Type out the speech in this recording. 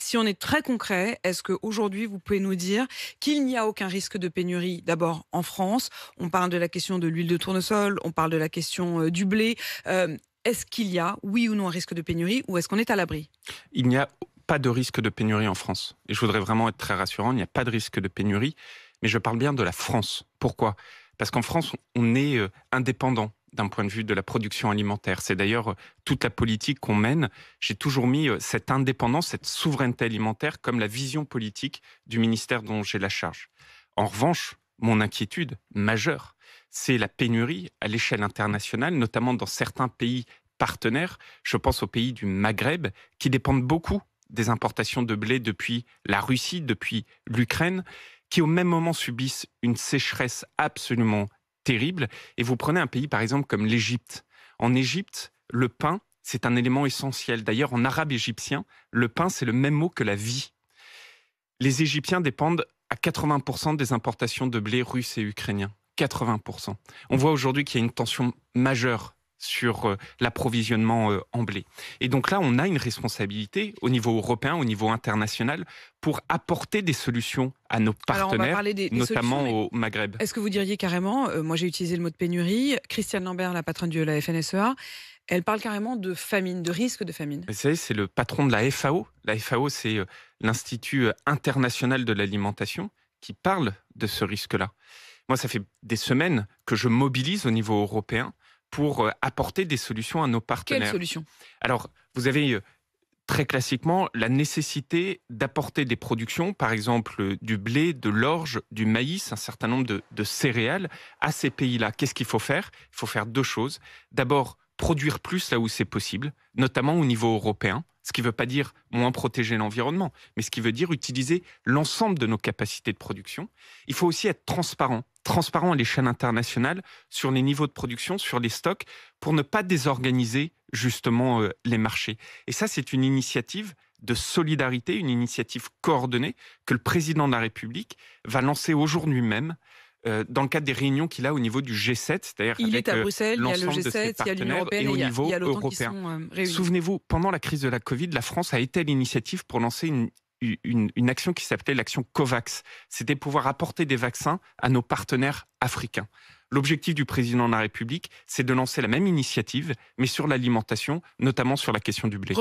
Si on est très concret, est-ce qu'aujourd'hui, vous pouvez nous dire qu'il n'y a aucun risque de pénurie D'abord en France, on parle de la question de l'huile de tournesol, on parle de la question euh, du blé. Euh, est-ce qu'il y a, oui ou non, un risque de pénurie ou est-ce qu'on est à l'abri Il n'y a pas de risque de pénurie en France. Et je voudrais vraiment être très rassurant, il n'y a pas de risque de pénurie. Mais je parle bien de la France. Pourquoi Parce qu'en France, on est euh, indépendant d'un point de vue de la production alimentaire. C'est d'ailleurs euh, toute la politique qu'on mène. J'ai toujours mis euh, cette indépendance, cette souveraineté alimentaire comme la vision politique du ministère dont j'ai la charge. En revanche, mon inquiétude majeure, c'est la pénurie à l'échelle internationale, notamment dans certains pays partenaires. Je pense aux pays du Maghreb qui dépendent beaucoup des importations de blé depuis la Russie, depuis l'Ukraine, qui au même moment subissent une sécheresse absolument terrible. Et vous prenez un pays, par exemple, comme l'Égypte. En Égypte, le pain, c'est un élément essentiel. D'ailleurs, en arabe égyptien, le pain, c'est le même mot que la vie. Les Égyptiens dépendent à 80% des importations de blé russe et ukrainien. 80%. On voit aujourd'hui qu'il y a une tension majeure sur euh, l'approvisionnement euh, en blé. Et donc là, on a une responsabilité au niveau européen, au niveau international, pour apporter des solutions à nos partenaires, notamment au Maghreb. Est-ce que vous diriez carrément, euh, moi j'ai utilisé le mot de pénurie, Christiane Lambert, la patronne de la FNSEA, elle parle carrément de famine, de risque de famine. Vous savez, c'est le patron de la FAO. La FAO, c'est l'Institut international de l'alimentation qui parle de ce risque-là. Moi, ça fait des semaines que je mobilise au niveau européen pour euh, apporter des solutions à nos partenaires. Quelles solutions Alors, vous avez euh, très classiquement la nécessité d'apporter des productions, par exemple euh, du blé, de l'orge, du maïs, un certain nombre de, de céréales à ces pays-là. Qu'est-ce qu'il faut faire Il faut faire deux choses. D'abord, produire plus là où c'est possible, notamment au niveau européen. Ce qui ne veut pas dire moins protéger l'environnement, mais ce qui veut dire utiliser l'ensemble de nos capacités de production. Il faut aussi être transparent, transparent à l'échelle internationale sur les niveaux de production, sur les stocks, pour ne pas désorganiser justement euh, les marchés. Et ça, c'est une initiative de solidarité, une initiative coordonnée que le président de la République va lancer aujourd'hui même euh, dans le cadre des réunions qu'il a au niveau du G7, c'est-à-dire il est à euh, Bruxelles, il y a le G7, il y a l'Union européenne et au niveau il y a, européen. Euh, Souvenez-vous, pendant la crise de la Covid, la France a été à l'initiative pour lancer une, une, action qui s'appelait l'action COVAX. C'était pouvoir apporter des vaccins à nos partenaires africains. L'objectif du président de la République, c'est de lancer la même initiative, mais sur l'alimentation, notamment sur la question du blé.